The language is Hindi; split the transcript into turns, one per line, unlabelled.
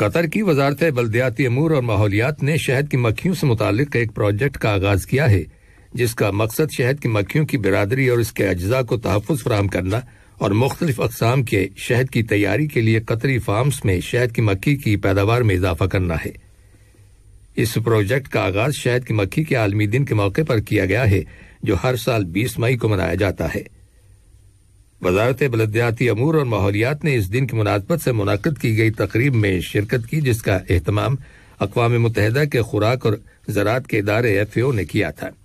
कतर की वजारत बल्दियाती अमूर और माहौलियात ने शहद की मक्खियों से मुतक एक प्रोजेक्ट का आगाज किया है जिसका मकसद शहद की मक्खियों की बिरादरी और इसके अज्जा को तहफ़ फ्राहम करना और मुख्तलिफ अकसाम के शहद की तैयारी के लिए कतरी फार्म्स में शहद की मक्खी की पैदावार में इजाफा करना है इस प्रोजेक्ट का आगाज शहद की मक्खी के आलमी दिन के मौके पर किया गया है जो हर साल बीस मई को मनाया जाता है वजारत बलदयाती अमूर और माहौलियात ने इस दिन की मुनासबत से मुनद की गई तकरीब में शिरकत की जिसका अहतमाम अकवा मुतहदा के खुराक और ज़रात के इदारे एफ ए ओ ने किया था